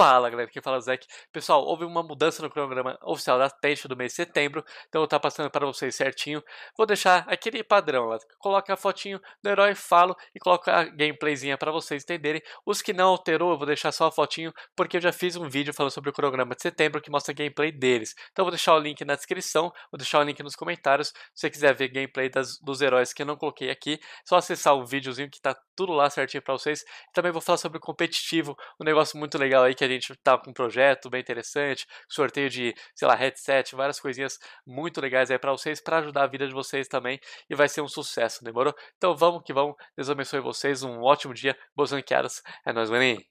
fala, galera, quem fala é o Zac. Pessoal, houve uma mudança no cronograma oficial da teste do mês de setembro, então eu tá passando para vocês certinho. Vou deixar aquele padrão lá, coloca a fotinho do herói, falo e coloca a gameplayzinha para vocês entenderem. Os que não alterou, eu vou deixar só a fotinho, porque eu já fiz um vídeo falando sobre o cronograma de setembro que mostra a gameplay deles. Então eu vou deixar o link na descrição, vou deixar o link nos comentários, se você quiser ver gameplay das, dos heróis que eu não coloquei aqui, é só acessar o videozinho que tá tudo lá certinho para vocês. Também vou falar sobre o competitivo, um negócio muito legal aí que a gente tá com um projeto bem interessante, sorteio de, sei lá, headset, várias coisinhas muito legais aí para vocês, para ajudar a vida de vocês também, e vai ser um sucesso, demorou? Então vamos que vamos, Deus abençoe vocês, um ótimo dia, boas ranqueadas, é nóis, maninho!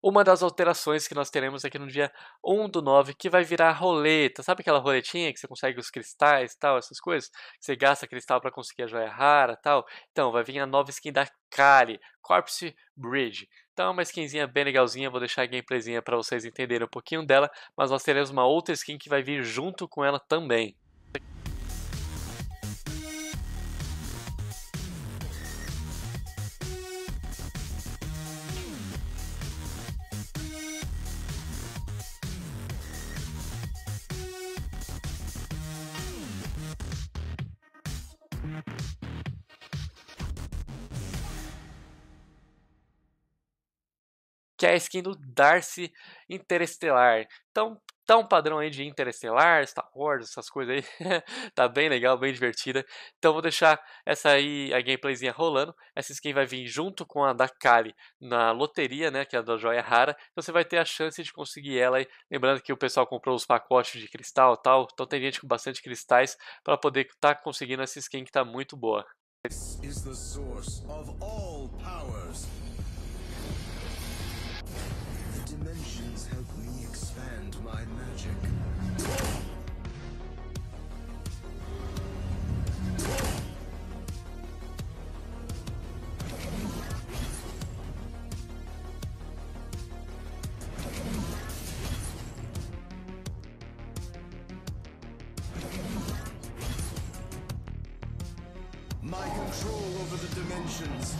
uma das alterações que nós teremos aqui no dia 1 do 9, que vai virar roleta. Sabe aquela roletinha que você consegue os cristais e tal, essas coisas? Você gasta cristal para conseguir a joia rara tal. Então, vai vir a nova skin da Kali, Corpse Bridge. Então é uma skinzinha bem legalzinha, vou deixar a gameplayzinha para vocês entenderem um pouquinho dela, mas nós teremos uma outra skin que vai vir junto com ela também. que é a skin do Darcy Interestelar. Então, tá um padrão aí de Interestelar, Star Wars, essas coisas aí. tá bem legal, bem divertida. Então vou deixar essa aí, a gameplayzinha rolando. Essa skin vai vir junto com a da Kali na loteria, né, que é a da Joia Rara. Então você vai ter a chance de conseguir ela aí. Lembrando que o pessoal comprou os pacotes de cristal e tal. Então tem gente com bastante cristais para poder estar tá conseguindo essa skin que tá muito boa. This is the source of all dimensions.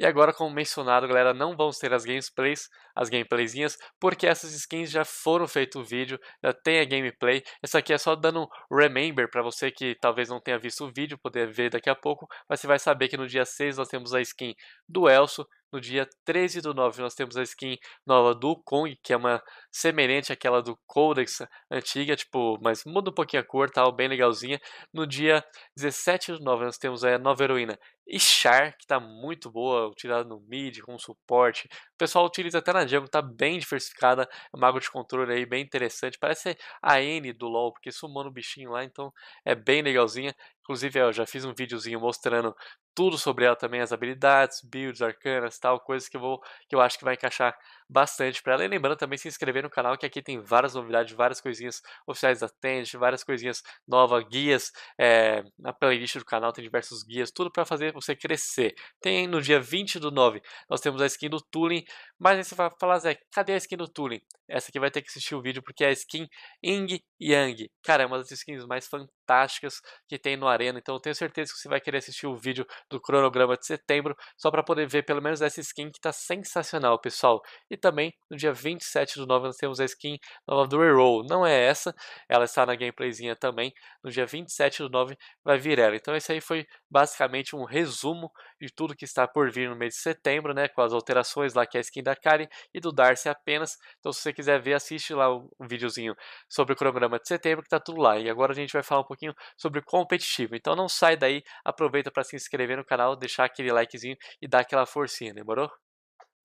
E agora, como mencionado, galera, não vamos ter as gameplays, as gameplayzinhas, porque essas skins já foram feitas o vídeo, já tem a gameplay. Essa aqui é só dando um remember para você que talvez não tenha visto o vídeo, poder ver daqui a pouco, mas você vai saber que no dia 6 nós temos a skin do Elso, no dia 13 do 9, nós temos a skin nova do Kong, que é uma semelhante àquela do Codex antiga, tipo, mas muda um pouquinho a cor, tal, bem legalzinha. No dia 17 do 9, nós temos a nova heroína Ishar, que tá muito boa, utilizada no mid, com suporte. O pessoal utiliza até na jungle, tá bem diversificada. É um mago de controle aí, bem interessante. Parece a N do LoL, porque sumou no bichinho lá, então é bem legalzinha. Inclusive, eu já fiz um videozinho mostrando tudo sobre ela também, as habilidades, builds, arcanas tal, coisas que eu, vou, que eu acho que vai encaixar bastante para ela. E lembrando também se inscrever no canal, que aqui tem várias novidades, várias coisinhas oficiais da Tend, várias coisinhas novas, guias, é, na playlist do canal tem diversos guias, tudo para fazer você crescer. Tem no dia 20 do 9, nós temos a skin do Tulin, mas aí você vai falar, Zé, cadê a skin do Tulin? Essa aqui vai ter que assistir o vídeo, porque é a skin Ying Yang. Cara, é uma das skins mais fantásticas que tem no Arena, então eu tenho certeza que você vai querer assistir o vídeo do cronograma de setembro, só para poder ver pelo menos essa skin que está sensacional, pessoal. E também, no dia 27 do 9, nós temos a skin nova do Reroll. Não é essa, ela está na gameplayzinha também. No dia 27 do 9 vai vir ela. Então esse aí foi basicamente um resumo de tudo que está por vir no mês de setembro, né? Com as alterações lá que é a skin da Kari e do Darcy apenas. Então se você quiser ver, assiste lá um videozinho sobre o cronograma de setembro que está tudo lá. E agora a gente vai falar um pouquinho sobre competitivo. Então não sai daí, aproveita para se inscrever no canal, deixar aquele likezinho e dar aquela forcinha, demorou?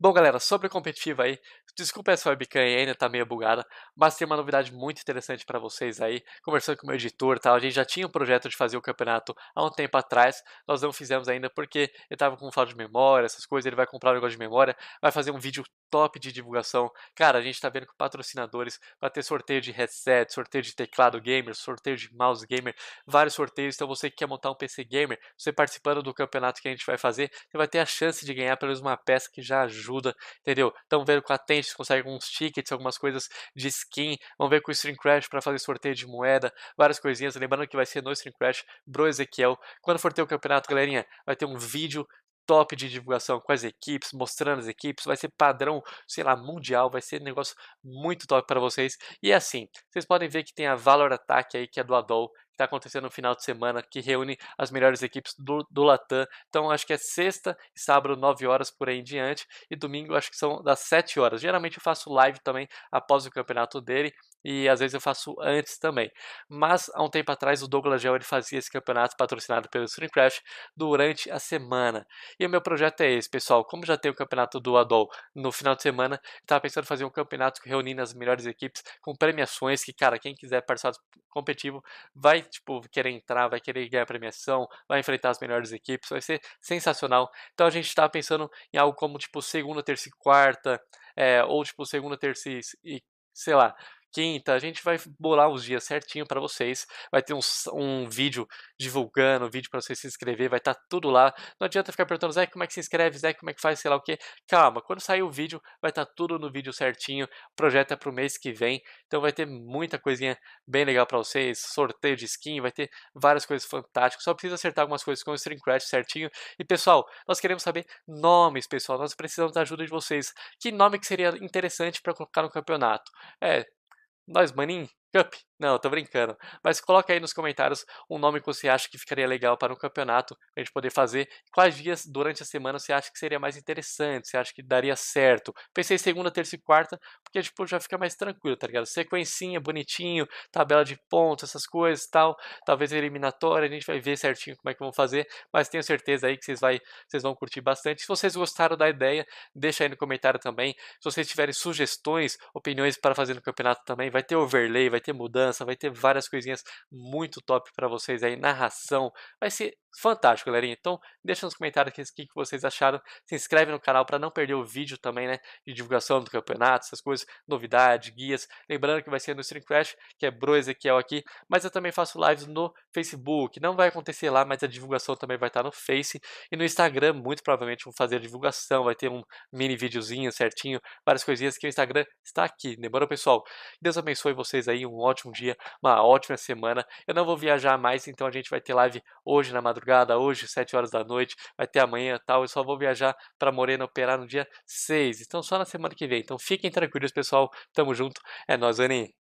Bom, galera, sobre a competitiva aí, desculpa essa webcam aí, ainda tá meio bugada, mas tem uma novidade muito interessante para vocês aí, conversando com o meu editor e tal, a gente já tinha um projeto de fazer o campeonato há um tempo atrás, nós não fizemos ainda porque eu tava com falta de memória, essas coisas, ele vai comprar um negócio de memória, vai fazer um vídeo top de divulgação, cara, a gente tá vendo com patrocinadores, vai ter sorteio de headset, sorteio de teclado gamer, sorteio de mouse gamer, vários sorteios, então você que quer montar um PC gamer, você participando do campeonato que a gente vai fazer, você vai ter a chance de ganhar pelo menos uma peça que já ajuda ajuda, entendeu? Então vendo com a Tente se consegue alguns tickets, algumas coisas de skin, vamos ver com o Stream Crash para fazer sorteio de moeda, várias coisinhas, lembrando que vai ser no Stream Crash, Bro Ezequiel. Quando for ter o campeonato, galerinha, vai ter um vídeo top de divulgação com as equipes, mostrando as equipes, vai ser padrão, sei lá, mundial, vai ser um negócio muito top para vocês. E é assim, vocês podem ver que tem a Valor Attack aí, que é do Adol, está acontecendo no final de semana, que reúne as melhores equipes do, do Latam. Então, acho que é sexta e sábado, 9 horas por aí em diante. E domingo, acho que são das 7 horas. Geralmente eu faço live também após o campeonato dele e às vezes eu faço antes também. Mas há um tempo atrás o Douglas Gel ele fazia esse campeonato patrocinado pelo Crash durante a semana. E o meu projeto é esse, pessoal. Como já tem o campeonato do Adol no final de semana, estava pensando em fazer um campeonato reunindo as melhores equipes com premiações que, cara, quem quiser participar competitivo, vai tipo, querer entrar, vai querer ganhar premiação, vai enfrentar as melhores equipes, vai ser sensacional. Então a gente está pensando em algo como tipo segunda, terça e quarta, é, ou tipo segunda, terça e sei lá, quinta, a gente vai bolar os dias certinho para vocês. Vai ter um, um vídeo divulgando, um vídeo para vocês se inscrever, vai estar tá tudo lá. Não adianta ficar perguntando, Zé, como é que se inscreve, Zé, como é que faz, sei lá o quê. Calma, quando sair o vídeo, vai estar tá tudo no vídeo certinho. O projeto é para o mês que vem, então vai ter muita coisinha bem legal para vocês. Sorteio de skin, vai ter várias coisas fantásticas. Só precisa acertar algumas coisas com o Stream certinho. E pessoal, nós queremos saber nomes, pessoal. Nós precisamos da ajuda de vocês. Que nome que seria interessante para colocar no campeonato? É, nós, maninho. Cup? Não, tô brincando. Mas coloca aí nos comentários um nome que você acha que ficaria legal para um campeonato, a gente poder fazer. Quais dias durante a semana você acha que seria mais interessante? Você acha que daria certo? Pensei segunda, terça e quarta, porque tipo, já fica mais tranquilo, tá ligado? Sequencinha, bonitinho, tabela de pontos, essas coisas tal. Talvez eliminatória, a gente vai ver certinho como é que vão fazer, mas tenho certeza aí que vocês, vai, vocês vão curtir bastante. Se vocês gostaram da ideia, deixa aí no comentário também. Se vocês tiverem sugestões, opiniões para fazer no campeonato também, vai ter overlay, vai ter mudança, vai ter várias coisinhas muito top para vocês aí, narração, vai ser Fantástico, galerinha. Então, deixa nos comentários aqui o que vocês acharam. Se inscreve no canal para não perder o vídeo também, né? De divulgação do campeonato, essas coisas, novidades, guias. Lembrando que vai ser no Streamcast, Crash, que é Bro Ezequiel aqui. Mas eu também faço lives no Facebook. Não vai acontecer lá, mas a divulgação também vai estar no Face. E no Instagram, muito provavelmente, vou fazer a divulgação. Vai ter um mini videozinho certinho, várias coisinhas que o Instagram está aqui. Demorou, pessoal? Deus abençoe vocês aí. Um ótimo dia, uma ótima semana. Eu não vou viajar mais, então a gente vai ter live hoje na madrugada madrugada, hoje, 7 horas da noite, vai ter amanhã tal. Eu só vou viajar para Morena operar no dia 6. Então só na semana que vem. Então fiquem tranquilos, pessoal. Tamo junto. É nós, Aninho.